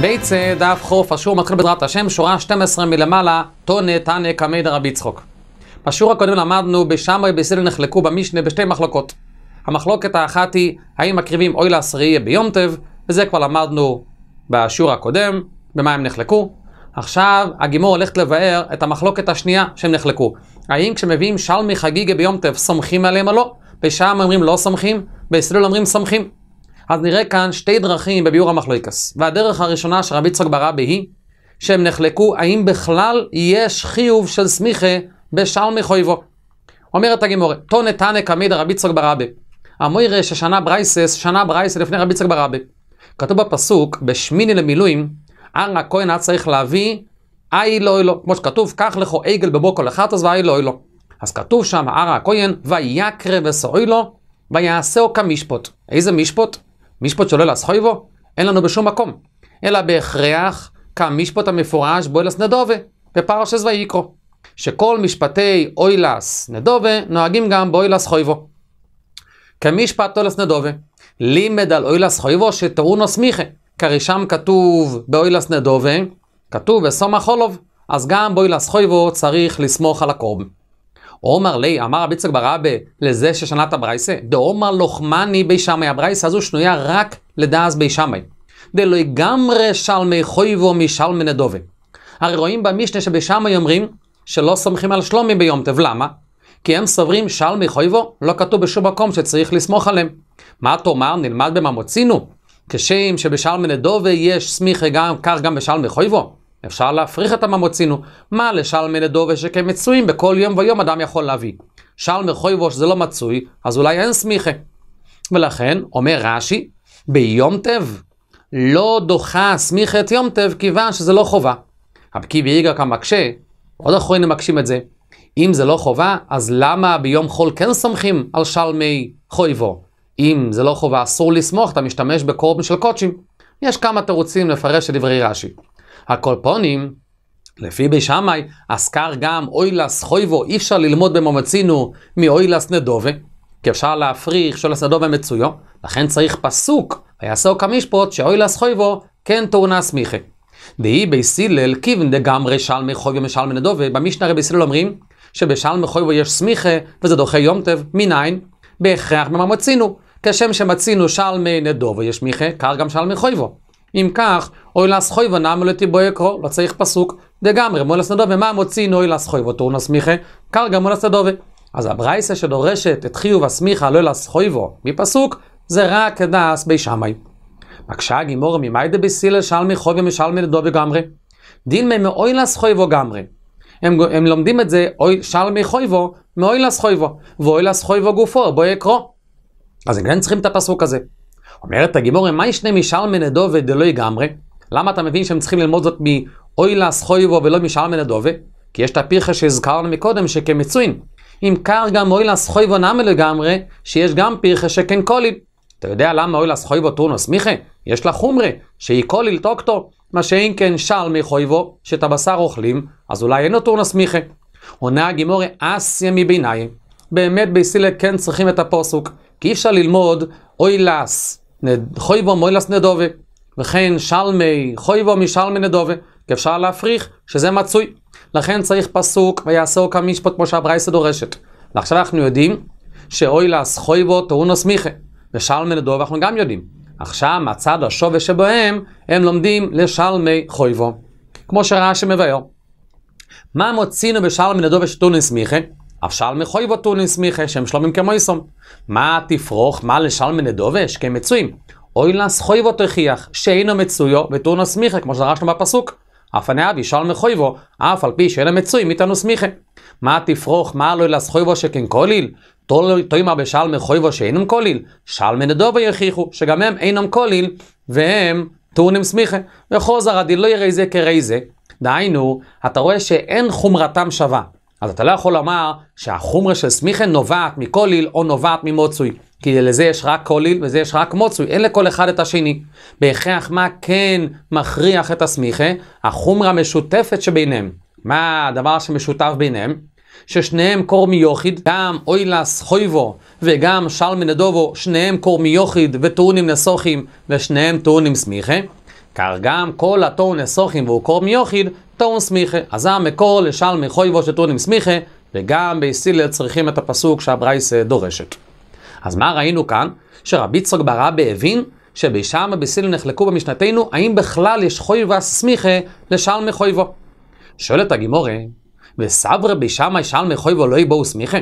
ביצה, דף חוף, השיעור מתחיל בעזרת השם, שורה 12 מלמעלה, טונה תנא קמי דרבי צחוק. בשיעור הקודם למדנו, בשמרי ובסילל נחלקו במשנה בשתי מחלוקות. המחלוקת האחת היא, האם מקריבים אוי לעשירייה ביום טב, וזה כבר למדנו בשיעור הקודם, במה הם נחלקו. עכשיו הגימור הולכת לבאר את המחלוקת השנייה שהם נחלקו. האם כשמביאים שלמי חגיגה ביום טב סומכים עליהם או לא? בשם אומרים לא סומכים, בסילול אומרים סומכים. אז נראה כאן שתי דרכים בביאור המחלוקס. והדרך הראשונה שרבי יצחק ברבי היא שהם נחלקו האם בכלל יש חיוב של סמיכה בשלמי מחויבו. אומרת הגימורה, תונה תנא קמידא רבי יצחק ברבי. המוירה ששנה ברייסס, שנה ברייסס לפני רבי יצחק ברבי. כתוב בפסוק, בשמיני למילואים, ארנה הכהן היה צריך להביא אי לא אי לא, כמו שכתוב, קח לכו עגל בבוקו לחטוס ואי לא אי לא. אז כתוב שם, ארנה הכהן, ויקרא וסועי לו, ויעשהו כמשפוט. איזה משפוט? משפט שולל אסחויבו? אין לנו בשום מקום. אלא בהכרח כמשפט המפורש בוילס נדובה, בפרשס ויקרו. שכל משפטי אוילס נדובה נוהגים גם באוילס חויבו. כמשפט אוילס נדובה, לימד על אוילס חויבו שטעונו סמיכה. כרי שם כתוב באוילס נדובה, כתוב בסומא חולוב, אז גם באוילס חויבו צריך לסמוך על הקורבן. עומר לי, אמר רבי יצחק ברבה, לזה ששנת הברייסה, דעומר לוחמני בי שמאי, הברייסה הזו שנויה רק לדעז בי שמאי. דלא יגמרי שלמי חויבו משלמי נדובי. הרי רואים במשנה שבי שמאי אומרים שלא סומכים על שלומי ביום טב, למה? כי הם סוברים שלמי חויבו לא כתוב בשום מקום שצריך לסמוך עליהם. מה תאמר נלמד במה מוצינו? כשם שבשלמי נדובי יש סמיכי גם כך גם בשלמי חויבו? אפשר להפריך את הממוצינו. מה לשלמי לדובה מצויים בכל יום ויום אדם יכול להביא. שלמי חויבוש זה לא מצוי, אז אולי אין סמיכה. ולכן, אומר רש"י, ביום טב לא דוחה סמיכה את יום טב, כיוון שזה לא חובה. הבקי כאן מקשה, עוד אחרונים מקשים את זה. אם זה לא חובה, אז למה ביום חול כן סומכים על שלמי חויבו? אם זה לא חובה, אסור לסמוך, אתה משתמש בקורבן של קודשים. יש כמה תירוצים לפרש את דברי רש"י. הקולפונים, לפי בי שמאי, אסקר גם אוילס חויבו, אי אפשר ללמוד במומצינו מאוילס נדובה, כי אפשר להפריך שאוילס נדובה מצויו, לכן צריך פסוק, ויעשהו כמישפוט, שאוילס חויבו כן תאונה סמיכה. דהי בי סילל כיוון דגמרי שלמי חויבו משלמי נדובה, במשנה רבי סילל אומרים שבשלמי חויבו יש סמיכה וזה דוחה יום טב, מניין? בהכרח במומצינו. כשם שמצינו שלמי נדובה יש מיכה, כך גם שלמי חויבו. אם כך, אוי לסחוי ונעם לתי בו יקרו, לא צריך פסוק, דגמרי, מולס נדובה, מה מוציא אוי לסחוי נסמיכה, קר גם מולס נדובה. אז הברייסה שדורשת את חיוב הסמיכה לא לסחוי בו, מפסוק, זה רק דס בי שמאי. מקשה הגימור ממאי דבסילה שלמי חובי משלמי לדובה גמרי. דין מי מאוי לסחוי בו גמרי. הם, הם לומדים את זה, אוי שלמי חויבו, מאוי לסחויבו, ואוי לסחויבו גופו, בו אקרו. אז הם כן צריכים את הפסוק הזה. אומרת הגימור, מה ישנה משלמי נדובה דלוי גמרי? למה אתה מבין שהם צריכים ללמוד זאת מאוילה סחויבו ולא משלמן הדובה? כי יש את הפרחה שהזכרנו מקודם שכמצוין. אם קר גם אוילה סחויבו נאמה לגמרי, שיש גם פרחה שכן קולין. אתה יודע למה אוילה סחויבו טורנוס מיכה? יש לה חומרה, שהיא קוליל טוקטור. מה שאם כן של חויבו, שאת הבשר אוכלים, אז אולי אין לו טורנוס מיכה. עונה הגימורי אסיה מביניים. באמת באסילה כן צריכים את הפוסוק, כי אי אפשר ללמוד אוילס, חויבו מוילס נדובה. וכן שלמי, חויבו משלמי נדובה, כי אפשר להפריך שזה מצוי. לכן צריך פסוק, ויעשהו כמשפט כמו שהברייסה דורשת. ועכשיו אנחנו יודעים שאוילס חויבו טעונוס מיכה, ושלמי נדובה אנחנו גם יודעים. עכשיו הצד השווה שבהם, הם לומדים לשלמי חויבו. כמו שרש"י מבאר. מה מוצינו בשלמי נדובה שטונס מיכה? אף שלמי חויבו טונס מיכה, שהם שלומים כמו איסום. מה תפרוך, מה לשלמי נדובה? נדובש, מצויים. אוי לס חויבו תוכיח, שאינו מצויו בתורנוס סמיכה, כמו שדרשנו בפסוק. אף הנאבי שאל מחויבו, אף על פי שאינו מצוי מתאנוס סמיכה. מה תפרוך, מה לא לס חויבו שכן כליל? תוימה בשאל מחויבו שאינם כליל? שאל מנדובו יכיחו, שגם הם אינם כליל, והם טעונים סמיכה. וחוזר הדילוי לא יראה זה כראי זה. דהיינו, אתה רואה שאין חומרתם שווה. אז אתה לא יכול לומר שהחומרה של סמיכן נובעת מכוליל או נובעת ממוצוי. כי לזה יש רק כוליל וזה יש רק מוצוי, אין לכל אחד את השני. בהכרח מה כן מכריח את הסמיכה? החומרה המשותפת שביניהם. מה הדבר שמשותף ביניהם? ששניהם קור מיוחיד, גם אוילס חויבו וגם שלמנדובו, שניהם קור מיוחיד וטעונים נסוכים ושניהם טעונים סמיכה. כך גם כל הטון נסוכין והוא קור מיוחיד, טון סמיכה. אז זה המקור לשלמי חויבו שטונים סמיכה, וגם באיסילר צריכים את הפסוק שהברייס אה, דורשת. אז מה ראינו כאן? שרבי צחוק ברבי הבין שבישם הבסילים נחלקו במשנתנו, האם בכלל יש חוי וסמיכה סמיכה מחוי חויבו? שואלת הגימורי, הגימורה, בישם בישמאי מחוי חויבו לא יבואו סמיכה?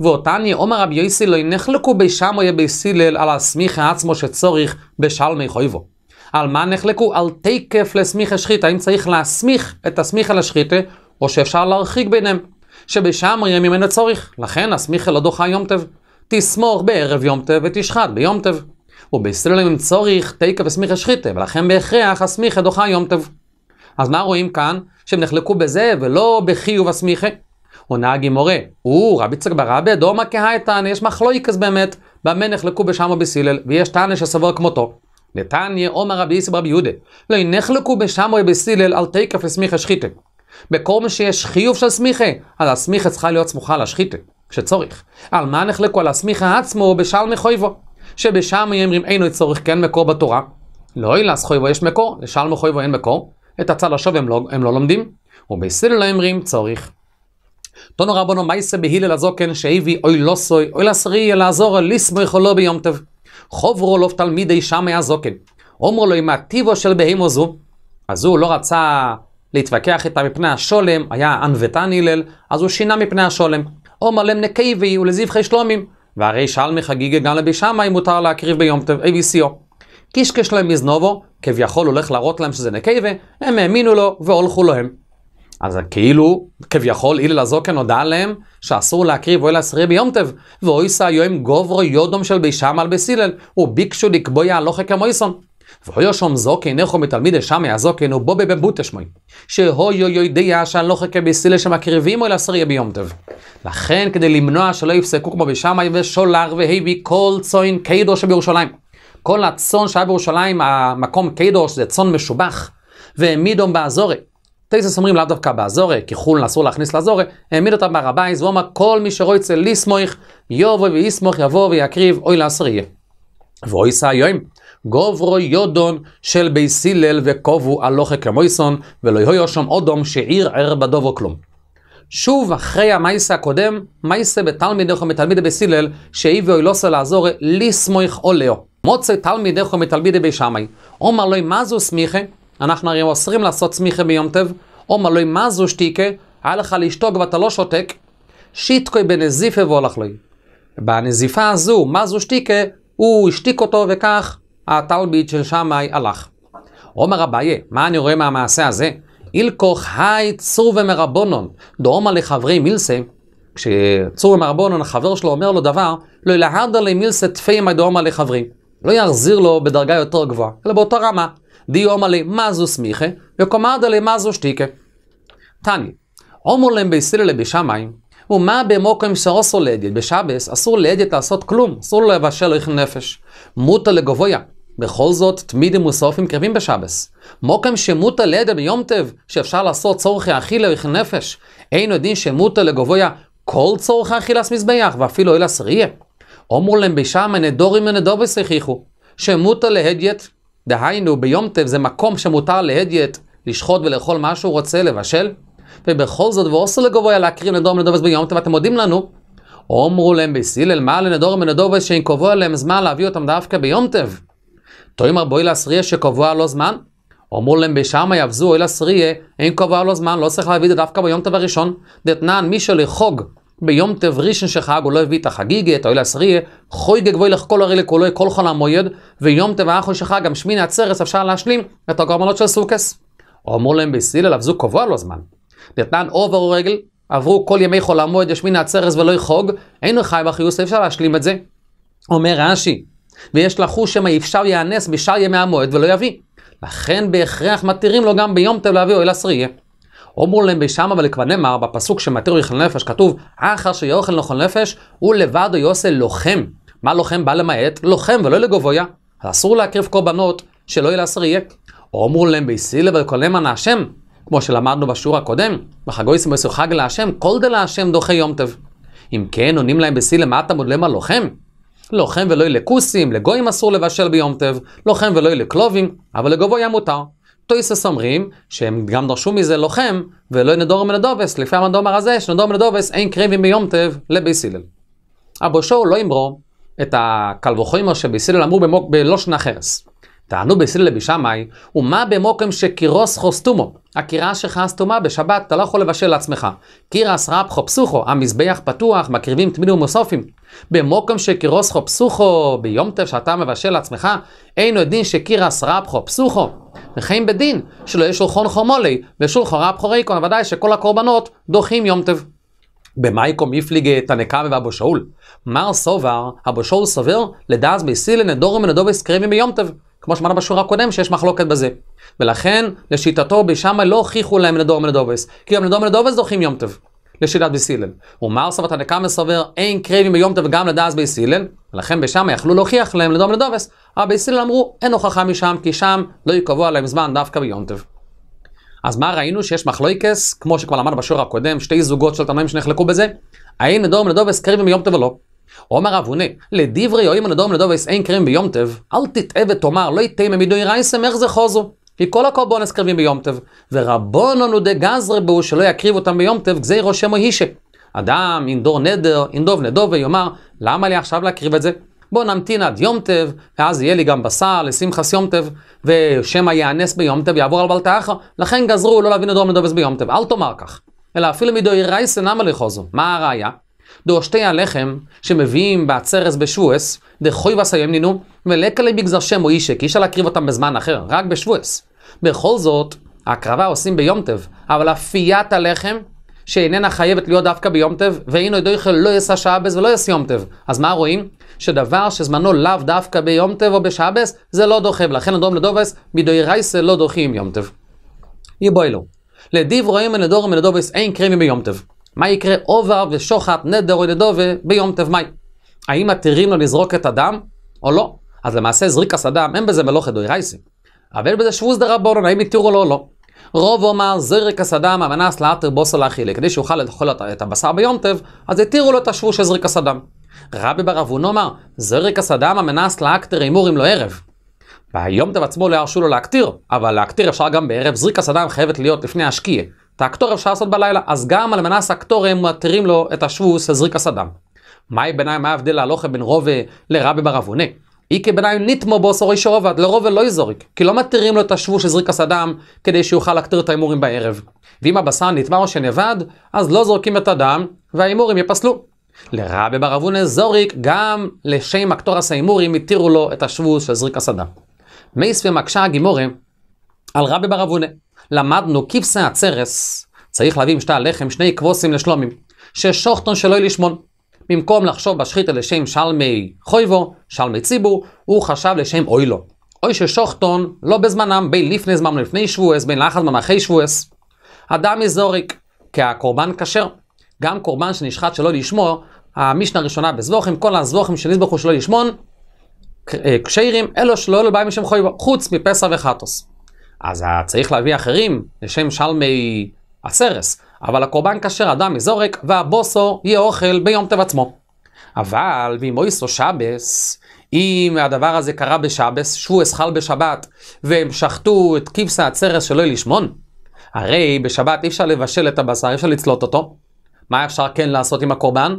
ואותני עומר רבי יוסי לא ינחלקו בישם או יהיה בסילל על הסמיכה עצמו שצורך בשלמי חויבו. על מה נחלקו? על תקף לסמיך שחיתה, האם צריך להסמיך את הסמיך על לשחיתה, או שאפשר להרחיק ביניהם, שבשם יהיה אין הצורך, לכן הסמיך לא דוחה יום טב. תסמוך בערב יום טב ותשחט ביום טב. ובסלולים עם צורך תקף וסמיכה שחיתה, ולכן בהכרח הסמיכה דוחה יום טב. אז מה רואים כאן? שהם נחלקו בזה ולא בחיוב הסמיכה. עונה הגימורה, או רבי צג ברבי דומא כהייתן, יש מחלוקס באמת, במה נחלקו בשם ובסילל, ויש תנא שסבור כמותו. נתניה עומר רבי יסב ברבי יהודה, לא ינחלקו בשמוי בסילל על תקף לסמיכה שחיתה. בכל מה שיש חיוב של סמיכה, אז הסמיכה צריכה להיות סמוכה לשחיתה, כשצורך. על מה נחלקו על הסמיכה עצמו בשל מחויבו? שבשמוי אומרים אינו צורך כן מקור בתורה. לא אילס חויבו יש מקור, לשל מחויבו אין מקור. את הצד השווי הם לא, הם לא לומדים, ובסילל לא אומרים צורך. תונו רבונו מייסה בהילל הזוקן שהביא אוי לא סוי, אוי לסרי, לעזור ליסמו יכולו ביום טוב. חוברו לו לא תלמידי שם היה זוקן. אומרו לו, אם הטיבו של בהימו זו, אז הוא לא רצה להתווכח איתה מפני השולם, היה ענוותן הלל, אז הוא שינה מפני השולם. אומר להם נקייבי ולזבחי שלומים. והרי שאל חגיגה גם לבי שמה אם מותר להקריב ביום טב אביסיו. קישקש להם מזנובו, כביכול הולך להראות להם שזה נקייבה, הם האמינו לו והולכו להם. אז כאילו, כביכול, איליל הזוקן הודה להם שאסור להקריב אוהל עשירי ביום טב, ואויסא יום גוברו יודום של בישם על בסילל, וביקשו לקבוע הלוכה כמויסון. שום זוקן איכו מתלמידי שמי הזוקן ובובי בבוטשמוי, שהויו יודע שהלוכה כבסילל שמקריבים אוהל עשירי ביום טב. לכן, כדי למנוע שלא יפסקו כמו בשמי ושולר והביא כל צוין קיידו שבירושלים. כל הצאן שהיה בירושלים, המקום קיידו, שזה צאן משובח, והעמידום באזורי. טייסס אומרים לאו דווקא באזורי, כי חולן אסור להכניס לאזורי, העמיד אותם בהר הבייס, והוא אמר כל מי שרואה אצל ליסמוך, יובוי ויסמוך יבוא ויקריב, אוי לאסר יהיה. ואוי סעיום, גוברו יודון של בייס הלל וקובו הלוכה כמויסון, ולא יהיו שם אודום שעיר ער בדובו כלום. שוב אחרי המייסה הקודם, מייסה בתלמידיך סילל, בייס הלל, שהביאו אילוסה לא לעזור או לאו. מוצא תלמידיך מתלמידי בי שמאי. אומר לו, מה זו סמיכה? אנחנו הרי אוסרים לעשות צמיחה ביום טב, או מלוי מה זו שתיקה, היה לך לשתוק ואתה לא שותק, שיתקוי בנזיפה והולך לוי. בנזיפה הזו, מה זו שתיקה, הוא השתיק אותו וכך התלמיד של שמאי הלך. עומר אביי, מה אני רואה מהמעשה הזה? אילכוך היי צור ומרבונון, דאומה לחברי מילסה, כשצור ומרבונון, החבר שלו אומר לו דבר, לא ילהדר לי מילסה תפי מי דאומה לחברי. לא יחזיר לו בדרגה יותר גבוהה, אלא באותה רמה. דיומה לי מזו סמיכה, וקומדה לי מזו שתיקה. תני, עומר להם בישראל לבשמיים, ומה במוקם שאוסו לידיד בשבס, אסור לידיד לעשות כלום, אסור לבשל איך נפש. מוטה לגבויה. בכל זאת, תמיד עם וסופים קרבים בשבס. מוקם שמוטה לידה ביום טב, שאפשר לעשות צורך האכילה איך נפש. אין יודעים שמוטה לגבויה כל צורך האכילס מזבח, ואפילו אילס ריה. עומר להם בשמיים, נדורים ונדובס הכיחו, שמוטה להדיית, דהיינו, ביום טב זה מקום שמותר להדיית לשחוט ולאכול מה שהוא רוצה, לבשל. ובכל זאת, ועושה לגבוה להקריב נדורם ונדובס ביום טב, אתם מודים לנו. אומרו להם בסילל, מה לנדורם ונדובס שאין קבוע להם זמן להביא אותם דווקא ביום טב. הרבה אילה לעשריה שקבוע לו זמן. אמרו להם בשמה יבזו אילה עשריה, אין קבוע לו זמן, לא צריך להביא את זה דווקא ביום טב הראשון. דתנן, מי שלחוג ביום טב ראשון שחג הוא לא הביא את החגיגה, את האוהל חוי חויגה לך כל הרי לכולו, כל חול המועד, ויום טב האחו שחג, גם שמיני עצרס אפשר להשלים את הגרמנות של סוכס. הוא אמר להם בהסילל, אף זו קבוע לו זמן. נתנן עובר רגל, עברו כל ימי חול המועד, ישמיני עצרס ולא יחוג, אין לך חי בחיוס, אפשר להשלים את זה. אומר רש"י, ויש לחוש שמא אפשר יאנס בשאר ימי המועד ולא יביא. לכן בהכרח מתירים לו גם ביום טב להביא אוהל עשריה. אמרו להם בשם אבל כבר נאמר בפסוק שמתיר יאכל נפש כתוב אחר שיאכל נכון נפש הוא לבד יעשה לוחם. מה לוחם בא למעט? לוחם ולא לגבויה. אסור להקריב קורבנות שלא יהיה לאסר יהיה. אמרו להם בישראל ביסילה נאמר נאשם, כמו שלמדנו בשיעור הקודם בחגויסים חג להשם כל דלהשם דוחה יום טב. אם כן עונים להם בסילה מה אתה מודלם על לוחם לוחם ולא יהיה לכוסים, לגויים אסור לבשל ביום טב, לוחם ולא יהיה לכלובים, אבל לגבויה מותר. טויסס אומרים שהם גם דרשו מזה לוחם ולא נדור מנדובס, לפי המדומר הזה שנדור מנדובס אין קרבים ביומטב לביס הלל. אבו שואו לא ימרום את הקל וחומר שביס אמרו במוק, בלושן החרס. טענו ביס הלל בשמאי, ומה במוקם שקירוס חוסטומו, הקירה שלך סתומה בשבת, אתה לא יכול לבשל לעצמך. קירס רבחו חופסוכו, המזבח פתוח, מקריבים תמידים ומוסופים. במוקם שקירוס חופסוכו פסוחו, ביום טב שאתה מבשל לעצמך, אין דין שקירס רבחו חופסוכו. וכן בדין, שלא יהיה שולחון חומולי, ושולחון רב חוריקון, ודאי שכל הקורבנות דוחים יום טב. במייקום איפליגה תנקמה ואבו שאול. מר סובר, אבו שאול סובר, לדאז בסילן נדורם ונדובס קריבים ביום טב. כמו שאמרנו בשורה הקודם, שיש מחלוקת בזה. ולכן, לשיטתו, בשמה לא הוכיחו להם נדורם מנדובס, כי גם נדורם מנדובס דוחים יום טוב. לשאלת בסילל. ומר סבת הנקם מסבר, אין קרבים ביום טוב גם לדעס בסילל, ולכן בשם יכלו להוכיח להם לדום לדובס, אבל בסילל אמרו, אין הוכחה משם, כי שם לא יקבוע להם זמן דווקא ביום טוב. אז מה ראינו? שיש מחלויקס, כמו שכבר למדנו בשיעור הקודם, שתי זוגות של תנאים שנחלקו בזה, האם לדום לדובס קרבים ביום טוב ביומתא ולא? עומר אבוני, לדברי יואים לדום לדובס אין קרבים ביום טוב, אל תטעה ותאמר, לא יטעה ממידוי רייסם, איך זה חוזו? כי כל הקורבון הסקרבים ביום טב. ורבונונו דגזרי בו שלא יקריב אותם ביום טב גזי רושמו הישה. אדם ינדור נדר, ינדוב נדוב ויאמר, למה לי עכשיו להקריב את זה? בוא נמתין עד יום טב, ואז יהיה לי גם בשר לשמחס יום טב, ושמא יאנס ביום טב יעבור על בלטה אחר. לכן גזרו לא להביא נדור נדובס ביום טב. אל תאמר כך. אלא אפילו מדוי רייסן למה לחוזו. מה הראיה? דו שתי הלחם שמביאים בעצרס בשבועס, דחוי וסיים נינו, ולקלה בגזר שם או אישה, כי אי אפשר להקריב אותם בזמן אחר, רק בשבועס. בכל זאת, הקרבה עושים ביום טב, אבל אפיית הלחם, שאיננה חייבת להיות דווקא ביום טב, ואינו דויכל לא יעשה שעבס ולא יעשה יום טב. אז מה רואים? שדבר שזמנו לאו דווקא ביום טב או בשעבס, זה לא דוחה, ולכן אדום לדובס, רייסה לא דוחים יום טב. יבוילו. לדיב רואים מלדורם מלדובס אין קרימי ביום טב. מה יקרה עובר ושוחט, נדר או נדובה ביום תבמאי? האם מתירים לו לזרוק את הדם או לא? אז למעשה זריקס הדם, אין בזה מלוכת דוירייסי. אבל יש בזה שבוז דה רבונון, האם התירו לו או לא. רוב אומר זריקס הדם המנס לאתר בוסו לאכילי, כדי שיוכל לאכול את הבשר ביום טב, אז התירו לו את השבוז של זריקס הדם. רבי בר אבונו אמר, זריקס הדם המנס לאקטר הימורים לו ערב. ביום טב עצמו לא ירשו לו להקטיר, אבל להקטיר אפשר גם בערב, זריקס הדם חייבת להיות לפני השקיעה. את האקטור אפשר לעשות בלילה, אז גם על מנס האקטור הם מתירים לו את השבוס, הזריק הסדם. מהי ביניים, מה ההבדל להלוכה בין רובה אה, לרבי ברבונה? איקי ביניים ניתמו בו סורי שרובד, לרובה לא יזוריק, כי לא מתירים לו את השבוש הזריק הסדם כדי שיוכל להקטיר את ההימורים בערב. ואם הבשר נטמע או שנאבד, אז לא זורקים את הדם, וההימורים יפסלו. לרבי ברבונה זוריק, גם לשם הקטורס ההימורים התירו לו את השבוש הזריק הסדם. מייספי מקשה הגימורים על רבי ברבונה. למדנו כבשה הצרס, צריך להביא משתה הלחם שני כבוסים לשלומים, ששוכטון שלא לשמון. במקום לחשוב בשחיתה לשם שלמי חויבו, שלמי ציבור, הוא חשב לשם אוי לו. אוי ששוכטון לא בזמנם, בין לפני זמן ולפני שבועס, בין לאחד זמן אחרי שבועס. אדם מזוריק, כי הקורבן כשר. גם קורבן שנשחט שלא לשמור, המשנה הראשונה בזבוכים, כל הזבוכים שנזבחו שלא לשמון, קשיירים, אה, אלו שלא אלו משם חויבו, חוץ מפסח וחטוס. אז אה, צריך להביא אחרים לשם שלמי הסרס. אבל הקורבן כאשר אדם יזורק, והבוסו יהיה אוכל ביום טב עצמו. אבל ואם אויסו שבס, אם הדבר הזה קרה בשבס, שבו אסחל בשבת, והם שחטו את כבשה הצרס שלא יהיה לשמון, הרי בשבת אי אפשר לבשל את הבשר, אי אפשר לצלוט אותו. מה אפשר כן לעשות עם הקורבן?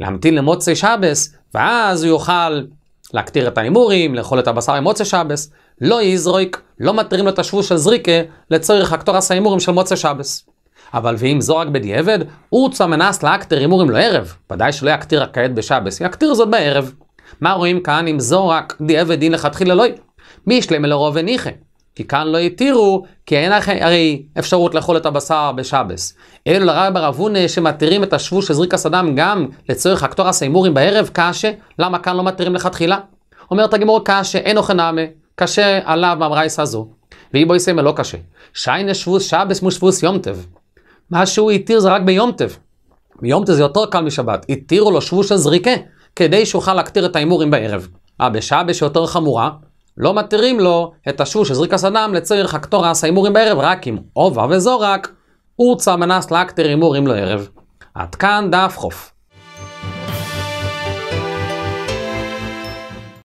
להמתין למוצאי שבס, ואז הוא יוכל להקטיר את ההימורים, לאכול את הבשר עם מוצאי שבס. לא יזרויק, לא מתירים לו את השבוש של זריקה לצורך הקטורס ההימורים של מוצא שבס. אבל ואם זו רק בדיעבד, אורצו המנס להקטיר הימורים לערב. ודאי שלא יקטיר רק כעת בשבס, יקטיר זאת בערב. מה רואים כאן אם זו רק דיעבד דין לכתחילה לא מי ישלם אל הרוב וניחא? כי כאן לא התירו, כי אין הרי אפשרות לאכול את הבשר בשבס. אלו לרב הרב שמתירים את השבוש של זריקה סדם גם לצורך הקטורס ההימורים בערב, קשה, למה כאן לא מתירים לכתחילה? אומרת הגמור קשה, אין אוכל נעמה. קשה עליו אמרייס הזו, ואיבוי סמל לא קשה. שיינה שבוס שבס מושבוס יומטב. מה שהוא התיר זה רק ביומטב. ביומטב זה יותר קל משבת. התירו לו שבוש הזריקה, כדי שיוכל להקטיר את ההימורים בערב. אה, בשבש יותר חמורה, לא מתירים לו את השבוש הזריקה סדם לצריך הקטור עשה הימורים בערב, רק עם עובה וזורק, אורצה מנס להקטיר הימורים לערב. עד כאן דף חוף.